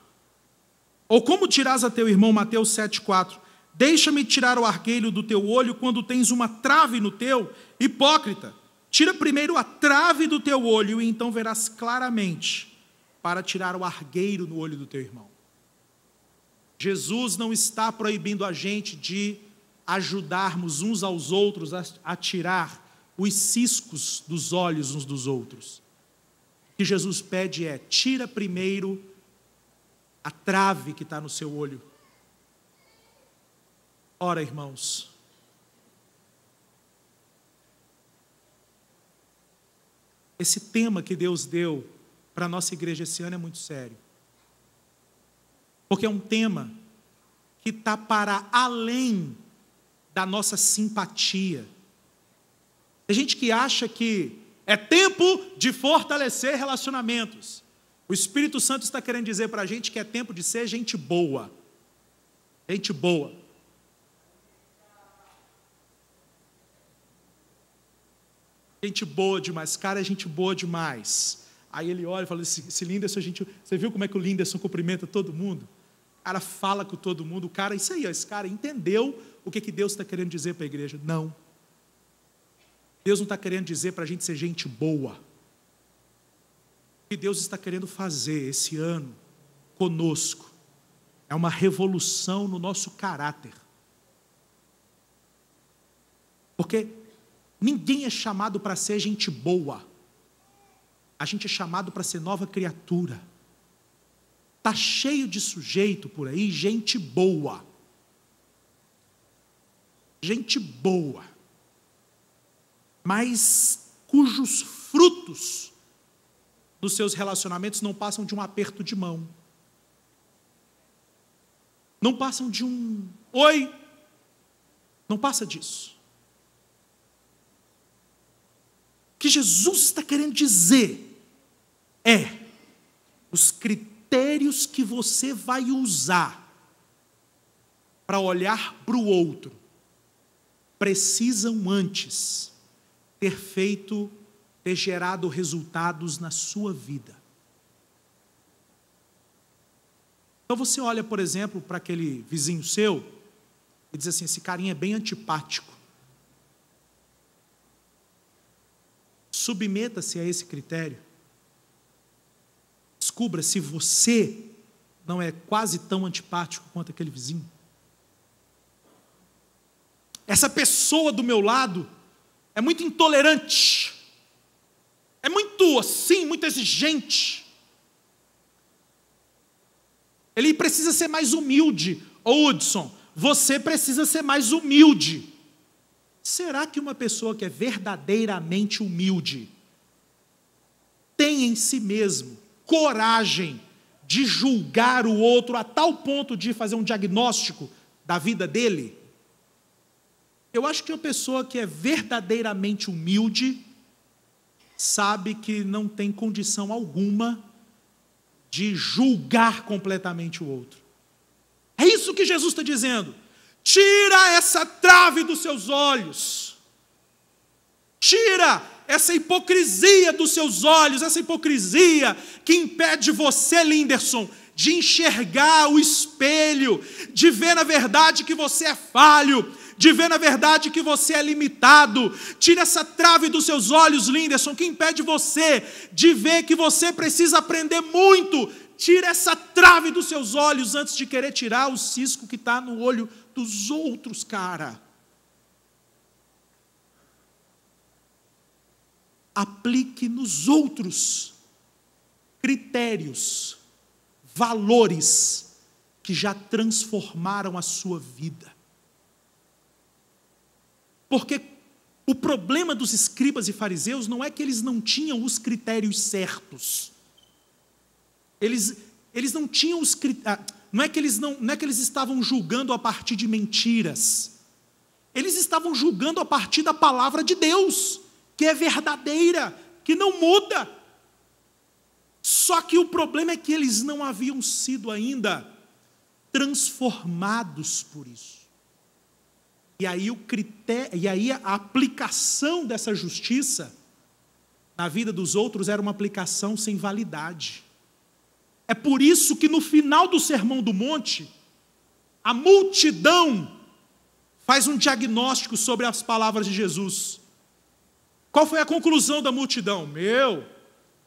Speaker 1: Ou como tirás a teu irmão, Mateus 7,4: Deixa-me tirar o arqueiro do teu olho quando tens uma trave no teu, hipócrita. Tira primeiro a trave do teu olho e então verás claramente para tirar o argueiro no olho do teu irmão. Jesus não está proibindo a gente de ajudarmos uns aos outros a, tirar os ciscos dos olhos uns dos outros. O que Jesus pede é: tira primeiro a trave que está no seu olho. Ora, irmãos, esse tema que Deus deu para a nossa igreja esse ano é muito sério. Porque é um tema que está para além da nossa simpatia. Tem gente que acha que é tempo de fortalecer relacionamentos. O Espírito Santo está querendo dizer para a gente que é tempo de ser gente boa. Gente boa. Gente boa demais, cara, é gente boa demais. Aí ele olha e fala: esse, esse Linderson, é gente, você viu como é que o Linderson cumprimenta todo mundo? O cara fala com todo mundo, o cara, isso aí, ó, esse cara entendeu o que, que Deus está querendo dizer para a igreja. Não. Deus não está querendo dizer para a gente ser gente boa. O que Deus está querendo fazer esse ano conosco é uma revolução no nosso caráter. Porque ninguém é chamado para ser gente boa. A gente é chamado para ser nova criatura. Está cheio de sujeito por aí, gente boa. Gente boa. Mas cujos frutos nos seus relacionamentos não passam de um aperto de mão. Não passam de um oi. Não passa disso. que Jesus está querendo dizer é os critérios que você vai usar para olhar para o outro precisam antes ter feito, ter gerado resultados na sua vida. Então você olha, por exemplo, para aquele vizinho seu e diz assim: esse carinha é bem antipático. Submeta-se a esse critério. Descubra se você não é quase tão antipático quanto aquele vizinho. Essa pessoa do meu lado é muito intolerante, é muito assim, muito exigente. Ele precisa ser mais humilde. Hudson, você precisa ser mais humilde. Será que uma pessoa que é verdadeiramente humilde tem em si mesmo coragem de julgar o outro a tal ponto de fazer um diagnóstico da vida dele? Eu acho que uma pessoa que é verdadeiramente humilde sabe que não tem condição alguma de julgar completamente o outro. É isso que Jesus está dizendo. Tira essa trave dos seus olhos. Tira essa hipocrisia dos seus olhos, essa hipocrisia que impede você, Linderson, de enxergar o espelho, de ver na verdade que você é falho, de ver na verdade que você é limitado. Tira essa trave dos seus olhos, Linderson, que impede você de ver que você precisa aprender muito. Tira essa trave dos seus olhos antes de querer tirar o cisco que está no olho dos outros, cara. Aplique nos outros critérios, valores que já transformaram a sua vida. Porque o problema dos escribas e fariseus não é que eles não tinham os critérios certos. Eles, eles não tinham os critérios. Ah, não é que eles não, não é que eles estavam julgando a partir de mentiras. Eles estavam julgando a partir da palavra de Deus, que é verdadeira, que não muda. Só que o problema é que eles não haviam sido ainda transformados por isso. E aí, o critério, e aí a aplicação dessa justiça na vida dos outros era uma aplicação sem validade. É por isso que no final do Sermão do Monte, a multidão faz um diagnóstico sobre as palavras de Jesus. Qual foi a conclusão da multidão? Meu,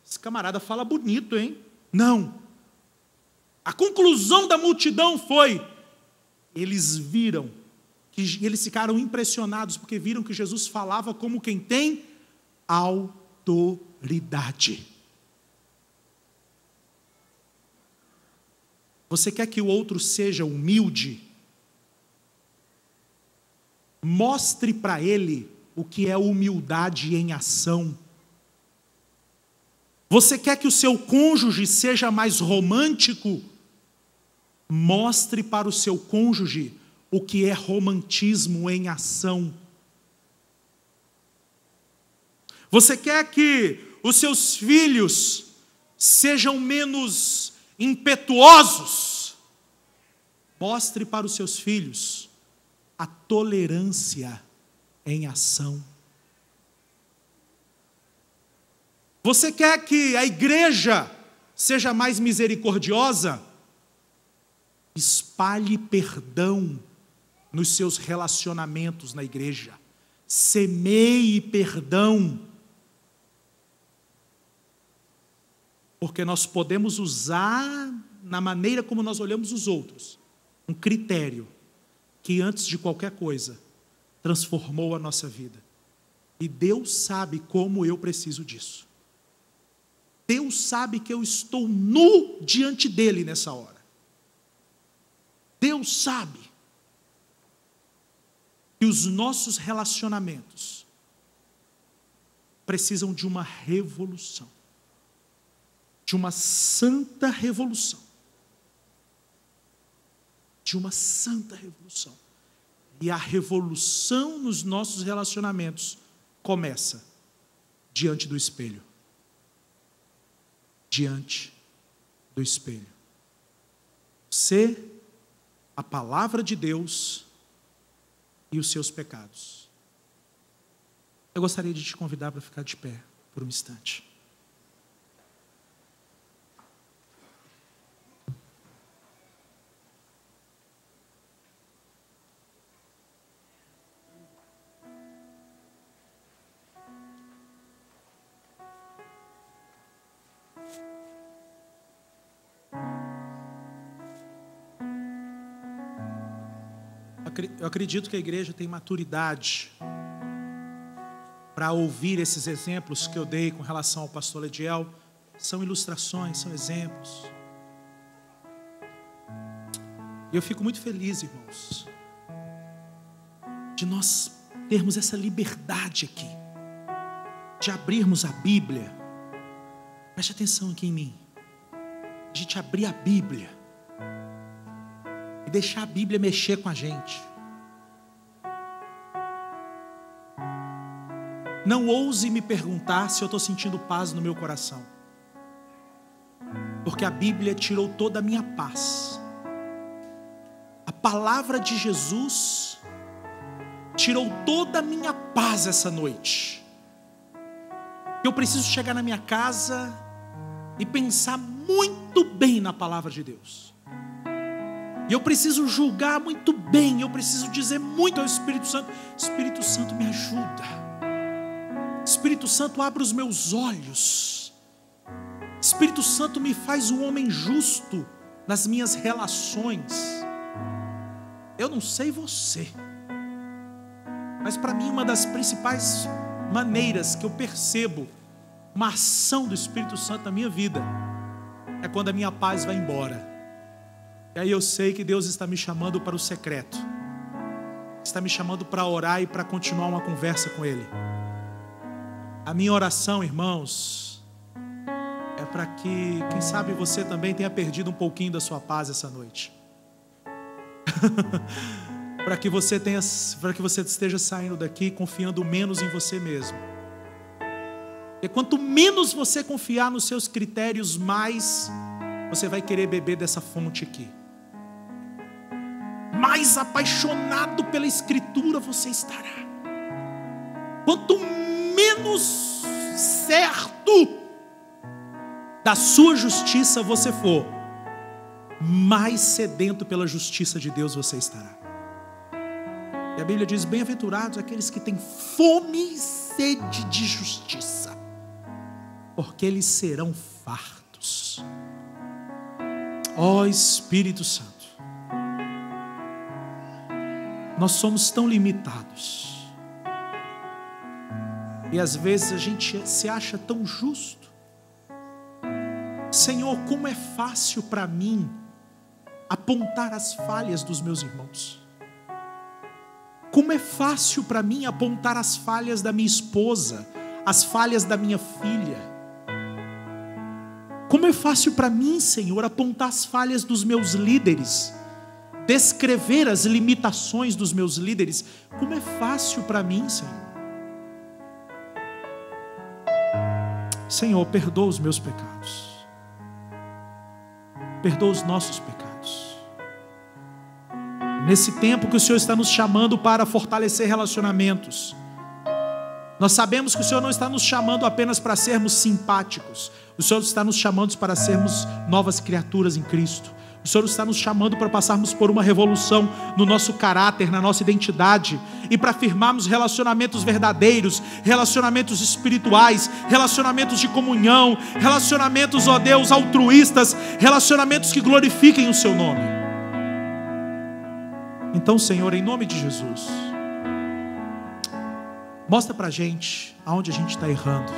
Speaker 1: esse camarada fala bonito, hein? Não. A conclusão da multidão foi: eles viram, que eles ficaram impressionados porque viram que Jesus falava como quem tem autoridade. Você quer que o outro seja humilde? Mostre para ele o que é humildade em ação. Você quer que o seu cônjuge seja mais romântico? Mostre para o seu cônjuge o que é romantismo em ação. Você quer que os seus filhos sejam menos impetuosos. Mostre para os seus filhos a tolerância em ação. Você quer que a igreja seja mais misericordiosa? Espalhe perdão nos seus relacionamentos na igreja. Semeie perdão porque nós podemos usar na maneira como nós olhamos os outros um critério que antes de qualquer coisa transformou a nossa vida. E Deus sabe como eu preciso disso. Deus sabe que eu estou nu diante dele nessa hora. Deus sabe que os nossos relacionamentos precisam de uma revolução de uma santa revolução. De uma santa revolução. E a revolução nos nossos relacionamentos começa diante do espelho. Diante do espelho. Você, a palavra de Deus e os seus pecados. Eu gostaria de te convidar para ficar de pé por um instante. acredito que a igreja tem maturidade para ouvir esses exemplos que eu dei com relação ao pastor Ediel. São ilustrações, são exemplos. E eu fico muito feliz, irmãos, de nós termos essa liberdade aqui, de abrirmos a Bíblia. Preste atenção aqui em mim. A gente abrir a Bíblia e deixar a Bíblia mexer com a gente. Não ouse me perguntar se eu estou sentindo paz no meu coração, porque a Bíblia tirou toda a minha paz. A palavra de Jesus tirou toda a minha paz essa noite. Eu preciso chegar na minha casa e pensar muito bem na palavra de Deus. E eu preciso julgar muito bem, eu preciso dizer muito ao Espírito Santo: Espírito Santo, me ajuda. Espírito Santo, abre os meus olhos. Espírito Santo, me faz um homem justo nas minhas relações. Eu não sei você, mas para mim, uma das principais maneiras que eu percebo uma ação do Espírito Santo na minha vida é quando a minha paz vai embora. E aí eu sei que Deus está me chamando para o secreto, está me chamando para orar e para continuar uma conversa com Ele. A minha oração, irmãos, é para que, quem sabe, você também tenha perdido um pouquinho da sua paz essa noite. para que você tenha, para que você esteja saindo daqui confiando menos em você mesmo. E quanto menos você confiar nos seus critérios, mais você vai querer beber dessa fonte aqui. Mais apaixonado pela Escritura você estará. Quanto menos certo da sua justiça você for, mais sedento pela justiça de Deus você estará. E a Bíblia diz: Bem-aventurados aqueles que têm fome e sede de justiça, porque eles serão fartos. Ó oh, Espírito Santo, nós somos tão limitados e às vezes a gente se acha tão justo. Senhor, como é fácil para mim apontar as falhas dos meus irmãos. Como é fácil para mim apontar as falhas da minha esposa, as falhas da minha filha. Como é fácil para mim, Senhor, apontar as falhas dos meus líderes, descrever as limitações dos meus líderes. Como é fácil para mim, Senhor. Senhor, perdoa os meus pecados. Perdoa os nossos pecados. Nesse tempo que o Senhor está nos chamando para fortalecer relacionamentos, nós sabemos que o Senhor não está nos chamando apenas para sermos simpáticos, o Senhor está nos chamando para sermos novas criaturas em Cristo. O Senhor está nos chamando para passarmos por uma revolução no nosso caráter, na nossa identidade, e para firmarmos relacionamentos verdadeiros, relacionamentos espirituais, relacionamentos de comunhão, relacionamentos, ó Deus, altruístas, relacionamentos que glorifiquem o Seu nome. Então, Senhor, em nome de Jesus, mostra para a gente aonde a gente está errando.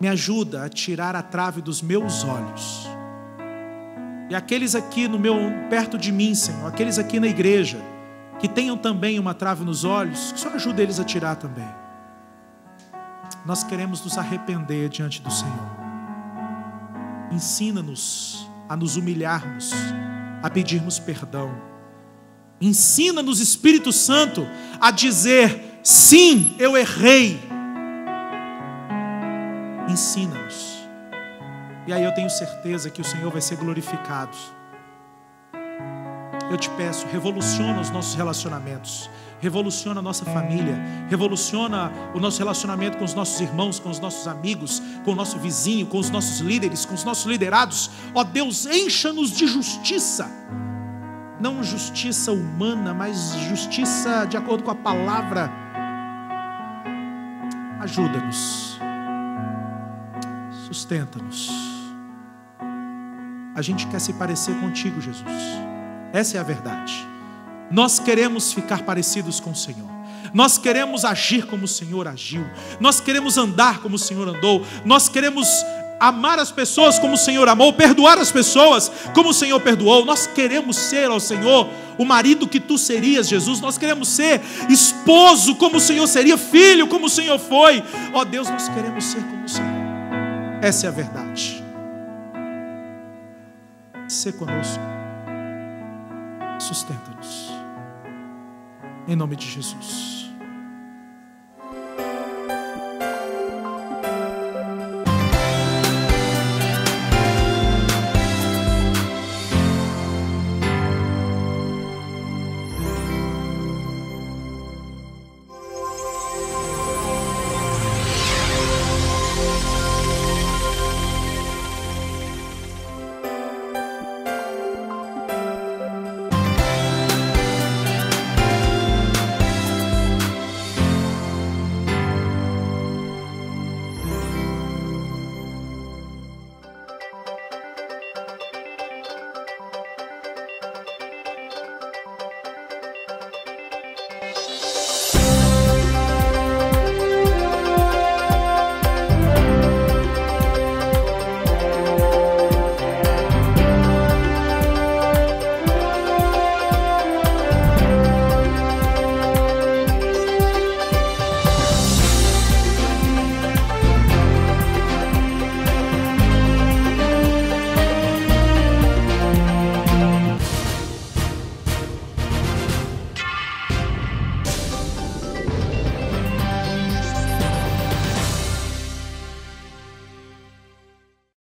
Speaker 1: Me ajuda a tirar a trave dos meus olhos. E aqueles aqui no meu perto de mim, Senhor, aqueles aqui na igreja, que tenham também uma trave nos olhos, que o Senhor ajude eles a tirar também. Nós queremos nos arrepender diante do Senhor. Ensina-nos a nos humilharmos, a pedirmos perdão. Ensina-nos, Espírito Santo, a dizer: sim, eu errei. Ensina-nos. E aí eu tenho certeza que o Senhor vai ser glorificado eu te peço, revoluciona os nossos relacionamentos, revoluciona a nossa família, revoluciona o nosso relacionamento com os nossos irmãos, com os nossos amigos, com o nosso vizinho, com os nossos líderes, com os nossos liderados. Ó Deus, encha-nos de justiça. Não justiça humana, mas justiça de acordo com a palavra. Ajuda-nos. Sustenta-nos. A gente quer se parecer contigo, Jesus. Essa é a verdade. Nós queremos ficar parecidos com o Senhor. Nós queremos agir como o Senhor agiu. Nós queremos andar como o Senhor andou. Nós queremos amar as pessoas como o Senhor amou, perdoar as pessoas como o Senhor perdoou. Nós queremos ser ao Senhor o marido que tu serias, Jesus. Nós queremos ser esposo como o Senhor seria, filho como o Senhor foi. Ó oh, Deus, nós queremos ser como o Senhor. Essa é a verdade. Ser conosco. Sustenta-nos. Em nome de Jesus.